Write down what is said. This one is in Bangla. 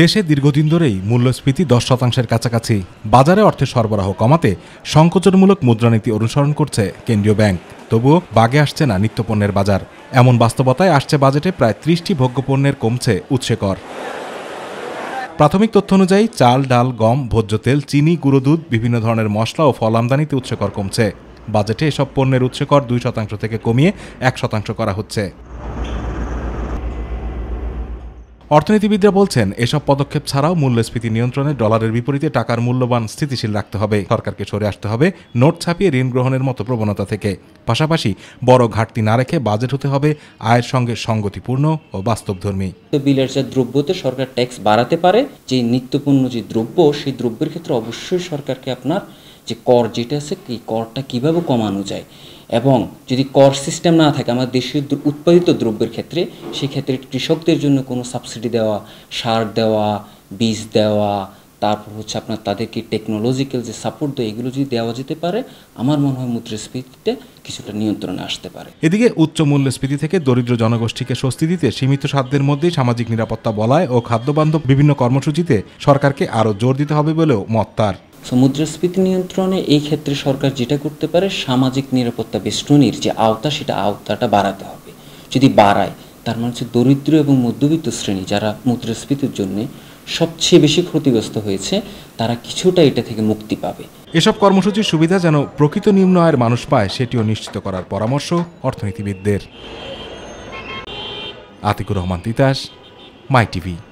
দেশে দীর্ঘদিন ধরেই মূল্যস্ফীতি দশ শতাংশের কাছাকাছি বাজারে অর্থের সরবরাহ কমাতে সংকোচনমূলক মুদ্রানীতি অনুসরণ করছে কেন্দ্রীয় ব্যাংক তবুও বাগে আসছে না নিত্যপণ্যের বাজার এমন বাস্তবতায় আসছে বাজেটে প্রায় ত্রিশটি ভোগ্যপণ্যের কমছে উৎসেকর প্রাথমিক তথ্য অনুযায়ী চাল ডাল গম ভোজ্য তেল চিনি গুঁড়ো দুধ বিভিন্ন ধরনের মশলা ও ফল আমদানিতে উৎসেকর কমছে বাজেটে এসব পণ্যের উৎসেকর দুই শতাংশ থেকে কমিয়ে এক শতাংশ করা হচ্ছে অর্থনীতিবিদরা বলছেন এসব পদক্ষেপ ছাড়াও মূল্যস্ফীতি নিয়ন্ত্রণে ডলারের বিপরীতে টাকার মূল্যবান স্থিতিশীল রাখতে হবে সরকারকে সরে আসতে হবে নোট ছাপিয়ে ঋণ গ্রহণের মতো প্রবণতা থেকে পাশাপাশি বড় ঘাটতি না রেখে বাজেট হতে হবে আয়ের সঙ্গে সংগতিপূর্ণ ও বাস্তবধর্মী বিলের যে দ্রব্যতে সরকার ট্যাক্স বাড়াতে পারে যে নিত্যপূর্ণ যে দ্রব্য সেই দ্রব্যের ক্ষেত্রে অবশ্যই সরকারকে আপনার যে কর যেটা আছে কি করটা কিভাবে কমানো যায় এবং যদি কর সিস্টেম না থাকে আমাদের দেশীয় উৎপাদিত দ্রব্যের ক্ষেত্রে সেক্ষেত্রে কৃষকদের জন্য কোনো সাবসিডি দেওয়া সার দেওয়া বীজ দেওয়া তারপর হচ্ছে আপনার তাদেরকে টেকনোলজিক্যাল যে সাপোর্ট দেয় এগুলো যদি দেওয়া যেতে পারে আমার মনে হয় মুদ্রাস্ফীতিতে কিছুটা নিয়ন্ত্রণে আসতে পারে এদিকে উচ্চ মূল্যস্ফীতি থেকে দরিদ্র জনগোষ্ঠীকে স্বস্তি দিতে সীমিত সাধ্যের মধ্যেই সামাজিক নিরাপত্তা বলায় ও খাদ্যবান্ধব বিভিন্ন কর্মসূচিতে সরকারকে আরও জোর দিতে হবে বলেও মত তার সো মুদ্রাস্ফীতি নিয়ন্ত্রণে এই ক্ষেত্রে সরকার যেটা করতে পারে সামাজিক নিরাপত্তা বেষ্টনীর যে আওতা সেটা আওতাটা বাড়াতে হবে যদি বাড়ায় তার মানে হচ্ছে দরিদ্র এবং মধ্যবিত্ত শ্রেণী যারা মুদ্রাস্ফীতির জন্য সবচেয়ে বেশি ক্ষতিগ্রস্ত হয়েছে তারা কিছুটা এটা থেকে মুক্তি পাবে এসব কর্মসূচির সুবিধা যেন প্রকৃত নিম্ন আয়ের মানুষ পায় সেটিও নিশ্চিত করার পরামর্শ অর্থনীতিবিদদের আতিকুর রহমান তিতাস মাই টিভি